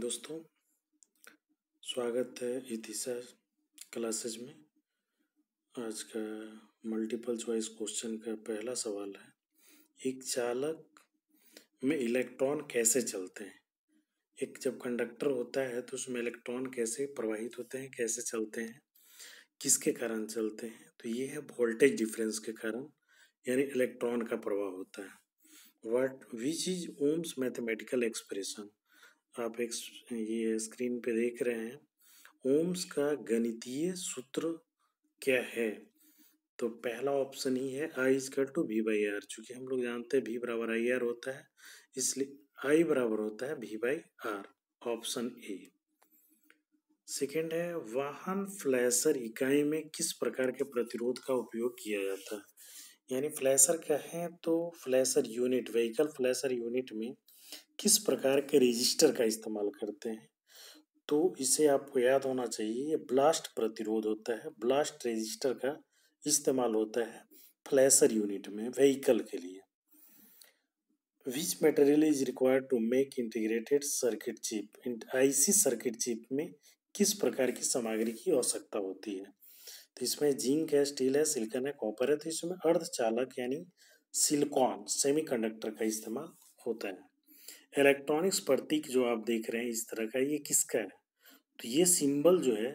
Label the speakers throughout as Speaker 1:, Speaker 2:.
Speaker 1: दोस्तों स्वागत है इतिशा क्लासेज में आज का मल्टीपल चॉइस क्वेश्चन का पहला सवाल है एक चालक में इलेक्ट्रॉन कैसे चलते हैं एक जब कंडक्टर होता है तो उसमें इलेक्ट्रॉन कैसे प्रवाहित होते हैं कैसे चलते हैं किसके कारण चलते हैं तो ये है वोल्टेज डिफरेंस के कारण यानी इलेक्ट्रॉन का प्रवाह होता है what which is ohms mathematical expression आप एक ये स्क्रीन पे देख रहे हैं ओम्स का गणितीय सूत्र क्या है तो पहला ऑप्शन ही है I is equal to V by R चूँकि हम लोग जानते हैं वी बराबर आई आर होता है इसलिए आई बराबर होता है V by R option A second है वाहन फ्लैशर इकाई में किस प्रकार के प्रतिरोध का उपयोग किया जाता है यानी फ्लैशर है तो flasher unit vehicle flasher unit में किस प्रकार के रजिस्टर का इस्तेमाल करते हैं तो इसे आपको याद होना चाहिए ये ब्लास्ट प्रतिरोध होता है ब्लास्ट रजिस्टर का इस्तेमाल होता है फ्लैशर यूनिट में व्हीकल के लिए which material is required to make integrated circuit chip IC circuit chip में किस प्रकार की सामग्री की आवश्यकता होती है तो इसमें जिंक है स्टील है सिल्कन है कॉपर है तो इसमें अर्धचालक यानी सिलिकॉन सेमीकंडक्टर का इस्तेमाल होता है इलेक्ट्रॉनिक्स प्रतीक जो आप देख रहे हैं इस तरह का ये किसका है तो ये सिंबल जो है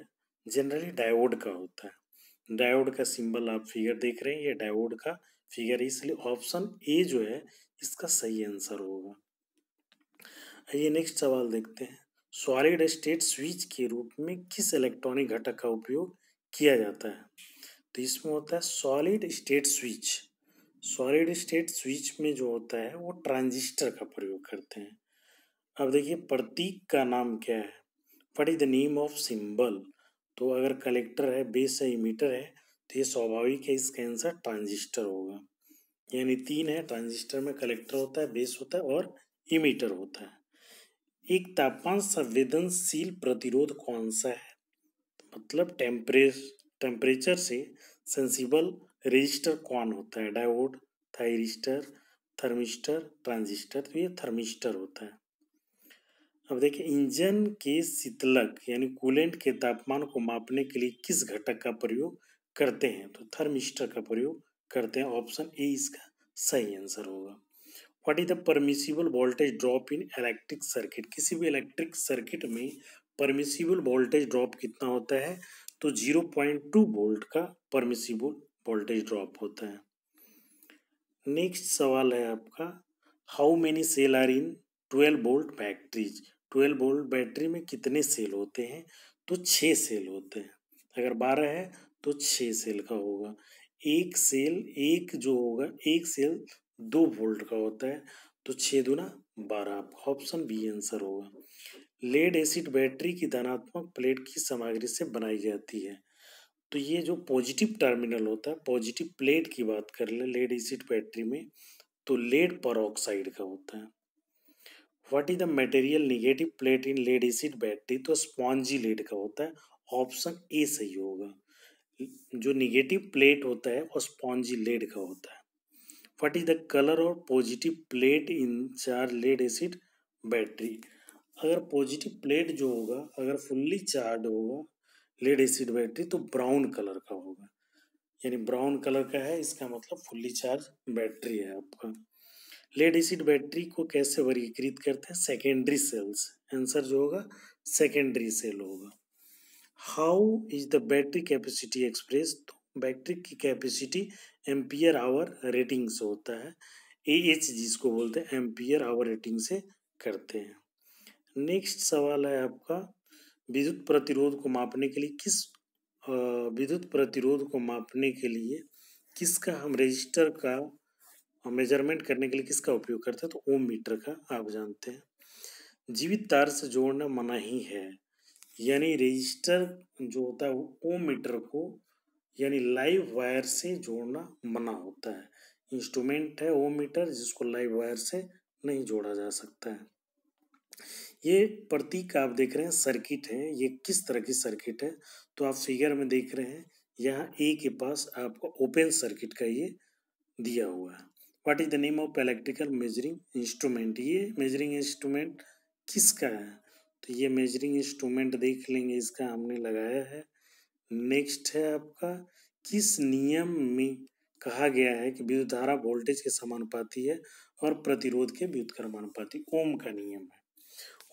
Speaker 1: जनरली डायोड का होता है डायोड का सिंबल आप फिगर देख रहे हैं ये डायोड का फिगर है इसलिए ऑप्शन ए जो है इसका सही आंसर होगा आइए नेक्स्ट सवाल देखते हैं सॉलिड स्टेट स्विच के रूप में किस इलेक्ट्रॉनिक घटक का उपयोग किया जाता है तो इसमें होता है solid state switch solid state switch में जो होता है वो ट्रांजिस्टर का प्रयोग करते हैं अब देखिए प्रतीक का नाम क्या है what is the name of symbol तो अगर कलेक्टर है बेस है इमीटर है तो ये स्वाभाविक है इसका आंसर ट्रांजिस्टर होगा यानी तीन है ट्रांजिस्टर में कलेक्टर होता है बेस होता है और इमीटर होता है एक तापमान संवेदनशील प्रतिरोध कौन सा है मतलब टेम्परे टेम्परेचर से सेंसिबल रजिस्टर कौन होता है डायोड थायरिस्टर थर्मिस्टर ट्रांजिस्टर तो ये थर्मिस्टर होता है अब देखिए इंजन के शीतलक यानी कूलेंट के तापमान को मापने के लिए किस घटक का प्रयोग करते हैं तो थर्मिस्टर का प्रयोग करते हैं ऑप्शन ए इसका सही आंसर होगा what is the permissible voltage drop in electric circuit किसी भी इलेक्ट्रिक सर्किट में परमिसिबल वोल्टेज ड्रॉप कितना होता है तो जीरो पॉइंट टू वोल्ट का परमिसिबल वोल्टेज ड्रॉप होता है नेक्स्ट सवाल है आपका how many cell are in twelve volt batteries twelve volt battery में कितने सेल होते हैं तो छः सेल होते हैं अगर बारह है तो छः सेल का होगा एक सेल एक जो होगा एक सेल दो वोल्ट का होता है तो छः दुना बारह आपका ऑप्शन बी आंसर होगा लेड एसिड बैटरी की धनात्मक प्लेट की सामग्री से बनाई जाती है तो ये जो पॉजिटिव टर्मिनल होता है पॉजिटिव प्लेट की बात कर ले लेड एसिड बैटरी में तो लेड परोक्साइड का होता है what is the material negative plate in lead acid battery तो स्पॉन्जी लेड का होता है ऑप्शन ए सही होगा जो निगेटिव प्लेट होता है वो स्पॉन्जी लेड का होता है व्हाट इज द कलर और positive plate in charge lead acid battery अगर पॉजिटिव प्लेट जो होगा अगर फुल्ली चार्ज होगा लेड एसिड बैटरी तो ब्राउन कलर का होगा यानी ब्राउन कलर का है इसका मतलब फुल्ली चार्ज बैटरी है आपका लेड एसिड बैटरी को कैसे वर्गीकृत करते हैं सेकेंडरी सेल्स आंसर जो होगा सेकेंडरी सेल होगा how is the battery capacity express तो बैटरी की कैपेसिटी एम्पियर आवर रेटिंग से होता है ए एच जिसको बोलते हैं एम्पियर आवर रेटिंग से करते हैं नेक्स्ट सवाल है आपका विद्युत प्रतिरोध को मापने के लिए किस विद्युत प्रतिरोध को मापने के लिए किसका हम रजिस्टर का मेजरमेंट करने के लिए किसका उपयोग करते हैं तो ओम मीटर का आप जानते हैं जीवित तार से जोड़ना मना ही है यानी रजिस्टर जो होता है वो ओम मीटर को यानी लाइव वायर से जोड़ना मना होता है इंस्ट्रूमेंट है ओम मीटर जिसको लाइव वायर से नहीं जोड़ा जा सकता है ये प्रतीक आप देख रहे हैं सर्किट है ये किस तरह की सर्किट है तो आप फिगर में देख रहे हैं यहाँ ए के पास आपको ओपन सर्किट का ये दिया हुआ है what is the name of electrical measuring instrument ये मेजरिंग इंस्ट्रूमेंट किसका है तो ये मेजरिंग इंस्ट्रूमेंट देख लेंगे इसका हमने लगाया है नेक्स्ट है आपका किस नियम में कहा गया है कि विद्युत धारा वोल्टेज के समानुपाती है और प्रतिरोध के विद्युत क्रमानुपाती ओम का नियम है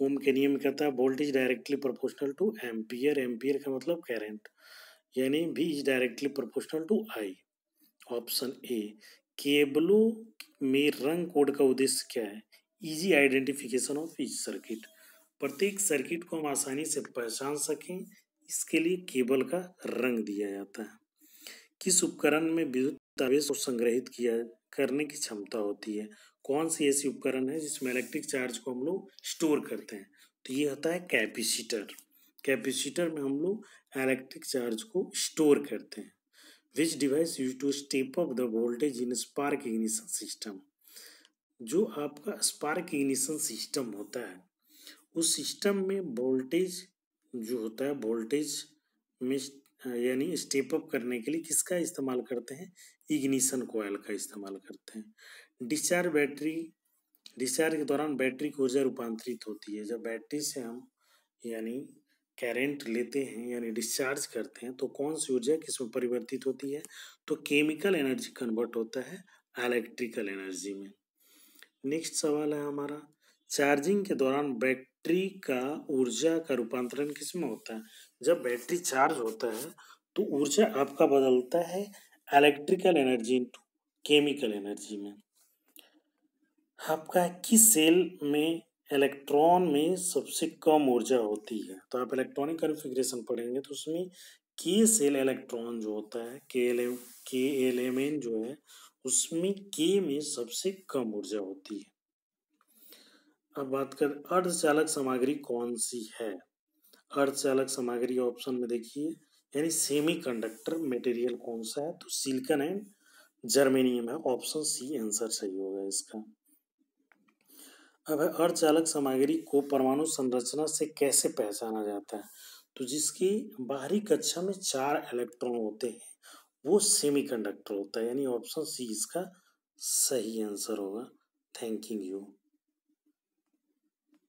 Speaker 1: ओम के नियम कहता है voltage directly proportional to ampere ampere का मतलब करंट यानी V is directly proportional to I option A केबलों में रंग कोड का उद्देश्य क्या है easy identification of each circuit प्रत्येक सर्किट को हम आसानी से पहचान सकें इसके लिए केबल का रंग दिया जाता है किस उपकरण में विद्युत दस्तावेज को संग्रहित किया करने की क्षमता होती है कौन सी ऐसी उपकरण है जिसमें इलेक्ट्रिक चार्ज को हम लोग स्टोर करते हैं तो ये होता है कैपेसिटर कैपेसिटर में हम लोग इलेक्ट्रिक चार्ज को स्टोर करते हैं which device use to step up the voltage in spark ignition system जो आपका स्पार्क इग्निशन सिस्टम होता है उस सिस्टम में वोल्टेज जो होता है वोल्टेज में यानी स्टेप अप करने के लिए किसका इस्तेमाल करते हैं इग्निशन कोयल का इस्तेमाल करते हैं डिस्चार्ज बैटरी डिस्चार्ज के दौरान बैटरी की ऊर्जा रूपांतरित होती है जब बैटरी से हम यानी करंट लेते हैं यानी डिस्चार्ज करते हैं तो कौन सी ऊर्जा किस में परिवर्तित होती है तो केमिकल एनर्जी कन्वर्ट होता है इलेक्ट्रिकल एनर्जी में नेक्स्ट सवाल है हमारा चार्जिंग के दौरान बैटरी का ऊर्जा का रूपांतरण किस में होता है जब बैटरी चार्ज होता है तो ऊर्जा आपका बदलता है electrical energy into chemical energy में आपका किस सेल में इलेक्ट्रॉन में सबसे कम ऊर्जा होती है तो आप इलेक्ट्रॉनिक कन्फिग्रेशन पढ़ेंगे तो उसमें के सेल इलेक्ट्रॉन जो होता है के एल के एल एम एन जो है उसमें के में सबसे कम ऊर्जा होती है अब बात कर अर्धचालक सामग्री कौन सी है अर्ध से अलग सामग्री ऑप्शन में देखिए यानी सेमीकंडक्टर मटेरियल कौन सा है तो सिलिकन एंड जर्मेनियम है ऑप्शन सी आंसर सही होगा इसका अब है अर्धचालक सामग्री को परमाणु संरचना से कैसे पहचाना जाता है तो जिसकी बाहरी कक्षा में चार इलेक्ट्रॉन होते हैं वो सेमीकंडक्टर होता है यानी ऑप्शन सी इसका सही आंसर होगा थैंकिंग यू